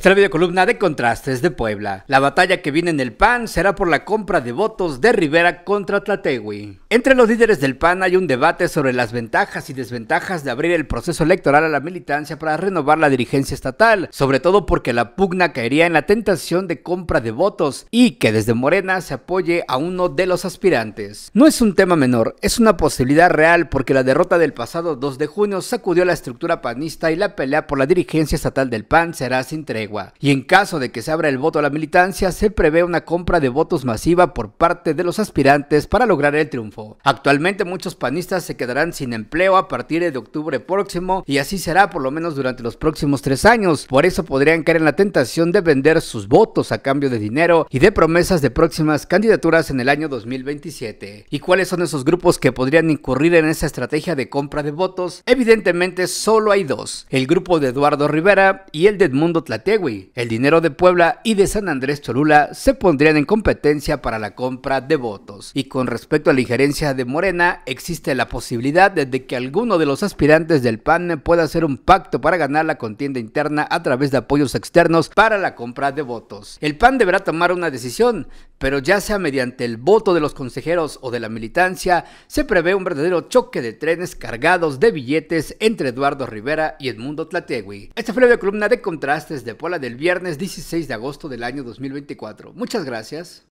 Esta es la videocolumna de Contrastes de Puebla. La batalla que viene en el PAN será por la compra de votos de Rivera contra Tlategui. Entre los líderes del PAN hay un debate sobre las ventajas y desventajas de abrir el proceso electoral a la militancia para renovar la dirigencia estatal, sobre todo porque la pugna caería en la tentación de compra de votos y que desde Morena se apoye a uno de los aspirantes. No es un tema menor, es una posibilidad real porque la derrota del pasado 2 de junio sacudió la estructura panista y la pelea por la dirigencia estatal del PAN será sin tregua y en caso de que se abra el voto a la militancia, se prevé una compra de votos masiva por parte de los aspirantes para lograr el triunfo. Actualmente muchos panistas se quedarán sin empleo a partir de octubre próximo y así será por lo menos durante los próximos tres años, por eso podrían caer en la tentación de vender sus votos a cambio de dinero y de promesas de próximas candidaturas en el año 2027. ¿Y cuáles son esos grupos que podrían incurrir en esa estrategia de compra de votos? Evidentemente solo hay dos, el grupo de Eduardo Rivera y el de Edmundo Tlatego el dinero de Puebla y de San Andrés Cholula se pondrían en competencia para la compra de votos. Y con respecto a la injerencia de Morena, existe la posibilidad de que alguno de los aspirantes del PAN pueda hacer un pacto para ganar la contienda interna a través de apoyos externos para la compra de votos. El PAN deberá tomar una decisión, pero ya sea mediante el voto de los consejeros o de la militancia, se prevé un verdadero choque de trenes cargados de billetes entre Eduardo Rivera y Edmundo Tlategui. Esta fue columna de contrastes de del viernes 16 de agosto del año 2024. Muchas gracias.